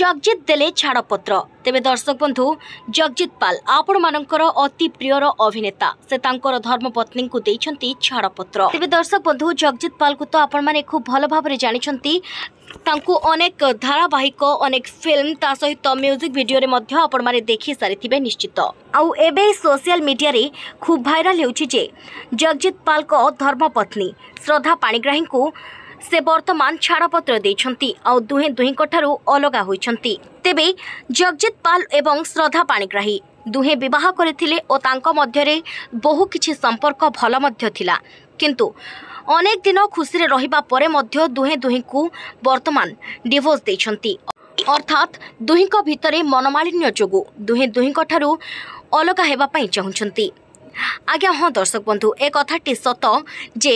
জগজিৎ দেলে ছাড়পত্র তেবে দর্শক বন্ধু জগজিৎ পাল আপনার অতি প্রিয়র অভিনেতা সে তাঁর ধর্মপত্নী দিয়েছেন ছাড়পত্র তেবে দর্শক বন্ধু জগজিৎ পাল তো আপনার খুব ভালো ভাবে জাঁচান ତାଙ୍କୁ ଅନେକ ଧାରାବାହିକ ଅନେକ ଫିଲ୍ମ ତା ସହିତ ମ୍ୟୁଜିକ୍ ଭିଡ଼ିଓରେ ମଧ୍ୟ ଆପଣମାନେ ଦେଖି ସାରିଥିବେ ନିଶ୍ଚିତ ଆଉ ଏବେ ସୋସିଆଲ ମିଡ଼ିଆରେ ଖୁବ୍ ଭାଇରାଲ ହେଉଛି ଯେ ଜଗଜିତ୍ ପାଲଙ୍କ ଧର୍ମପତ୍ନୀ ଶ୍ରଦ୍ଧା ପାଣିଗ୍ରାହୀଙ୍କୁ ସେ ବର୍ତ୍ତମାନ ଛାଡ଼ପତ୍ର ଦେଇଛନ୍ତି ଆଉ ଦୁହେଁ ଦୁହିଁଙ୍କଠାରୁ ଅଲଗା ହୋଇଛନ୍ତି ତେବେ ଜଗଜିତ ପାଲ ଏବଂ ଶ୍ରଦ୍ଧା ପାଣିଗ୍ରାହୀ ଦୁହେଁ ବିବାହ କରିଥିଲେ ଓ ତାଙ୍କ ମଧ୍ୟରେ ବହୁ କିଛି ସମ୍ପର୍କ ଭଲ ମଧ୍ୟ ଥିଲା କିନ୍ତୁ ଅନେକ ଦିନ ଖୁସିରେ ରହିବା ପରେ ମଧ୍ୟ ଦୁହେଁ ଦୁହିଁଙ୍କୁ ବର୍ତ୍ତମାନ ଡିଭୋର୍ସ ଦେଇଛନ୍ତି ଅର୍ଥାତ ଦୁହିଁଙ୍କ ଭିତରେ ମନମାଳିନ୍ୟ ଯୋଗୁଁ ଦୁହେଁ ଦୁହିଁଙ୍କଠାରୁ ଅଲଗା ହେବା ପାଇଁ ଚାହୁଁଛନ୍ତି আজ্ঞা হ্যাঁ দর্শক বন্ধু এ কথাটি সত যে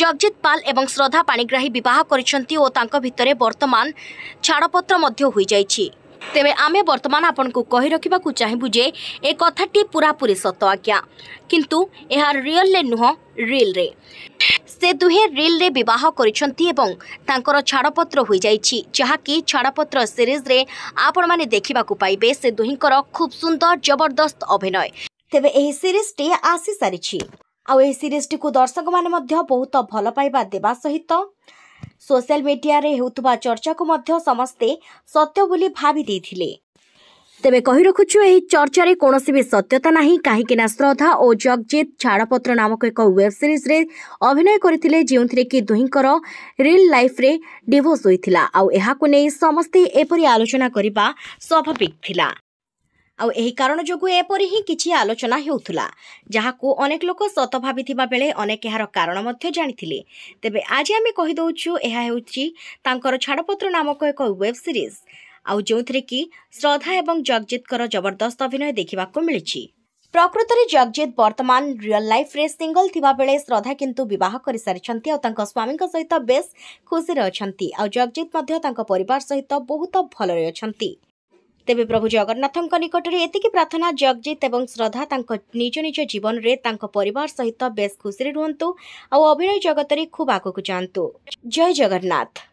জগজিৎ পাল এবং শ্রদ্ধা পাণিগ্রাহী বিবাহ করেছেন ও তাঁর ভিতরে বর্তমান ছাড়পত্র মধ্য হয়ে যাই তেমে আমি বর্তমান আপনার কহি রাখা চাহিবু যে এ কথাটি পুরাপুরি সত আজ্ঞা কিন্তু এর রিয়েলরে নুহ রিলরে সে দুহে রিলরে বিবাহ করেছেন এবং তাঁর ছাড়পত্র হয়ে যাই যা কি ছাড়পত্র সিরিজরে আপনার দেখা পাইবে সে দুহিঙ্কর খুব সুন্দর জবরদস্ত অভিনয় ତେବେ ଏହି ସିରିଜଟି ଆସିସାରିଛି ଆଉ ଏହି ସିରିଜଟିକୁ ଦର୍ଶକମାନେ ମଧ୍ୟ ବହୁତ ଭଲ ପାଇବା ଦେବା ସହିତ ସୋସିଆଲ ମିଡ଼ିଆରେ ହେଉଥିବା ଚର୍ଚ୍ଚାକୁ ମଧ୍ୟ ସମସ୍ତେ ସତ୍ୟ ବୋଲି ଭାବି ଦେଇଥିଲେ ତେବେ କହି ରଖୁଛୁ ଏହି ଚର୍ଚ୍ଚାରେ କୌଣସି ବି ସତ୍ୟତା ନାହିଁ କାହିଁକିନା ଶ୍ରଦ୍ଧା ଓ ଜଗଜିତ ଛାଡ଼ପତ୍ର ନାମକ ଏକ ୱେବ୍ ସିରିଜରେ ଅଭିନୟ କରିଥିଲେ ଯେଉଁଥିରେ କି ଦୁହିଁଙ୍କର ରିଲ୍ ଲାଇଫ୍ରେ ଡିଭୋର୍ସ ହୋଇଥିଲା ଆଉ ଏହାକୁ ନେଇ ସମସ୍ତେ ଏପରି ଆଲୋଚନା କରିବା ସ୍ୱାଭାବିକ ଥିଲା ଆଉ ଏହି କାରଣ ଯୋଗୁଁ ଏପରି ହିଁ କିଛି ଆଲୋଚନା ହେଉଥିଲା ଯାହାକୁ ଅନେକ ଲୋକ ସତ ଭାବିଥିବା ବେଳେ ଅନେକ ଏହାର କାରଣ ମଧ୍ୟ ଜାଣିଥିଲେ ତେବେ ଆଜି ଆମେ କହିଦେଉଛୁ ଏହା ହେଉଛି ତାଙ୍କର ଛାଡ଼ପତ୍ର ନାମକ ଏକ ୱେବ୍ ସିରିଜ୍ ଆଉ ଯେଉଁଥିରେ କି ଶ୍ରଦ୍ଧା ଏବଂ ଜଗଜିତ୍ଙ୍କର ଜବରଦସ୍ତ ଅଭିନୟ ଦେଖିବାକୁ ମିଳିଛି ପ୍ରକୃତରେ ଜଗଜିତ୍ ବର୍ତ୍ତମାନ ରିଅଲ୍ ଲାଇଫ୍ରେ ସିଙ୍ଗଲ୍ ଥିବାବେଳେ ଶ୍ରଦ୍ଧା କିନ୍ତୁ ବିବାହ କରିସାରିଛନ୍ତି ଆଉ ତାଙ୍କ ସ୍ୱାମୀଙ୍କ ସହିତ ବେଶ୍ ଖୁସିରେ ଅଛନ୍ତି ଆଉ ଜଗଜିତ୍ ମଧ୍ୟ ତାଙ୍କ ପରିବାର ସହିତ ବହୁତ ଭଲରେ ଅଛନ୍ତି ତେବେ ପ୍ରଭୁ ଜଗନ୍ନାଥଙ୍କ ନିକଟରେ ଏତିକି ପ୍ରାର୍ଥନା ଜଗଜିତ୍ ଏବଂ ଶ୍ରଦ୍ଧା ତାଙ୍କ ନିଜ ନିଜ ଜୀବନରେ ତାଙ୍କ ପରିବାର ସହିତ ବେଶ୍ ଖୁସିରେ ରୁହନ୍ତୁ ଆଉ ଅଭିନୟ ଜଗତରେ ଖୁବ୍ ଆଗକୁ ଯାଆନ୍ତୁ ଜୟ ଜଗନ୍ନାଥ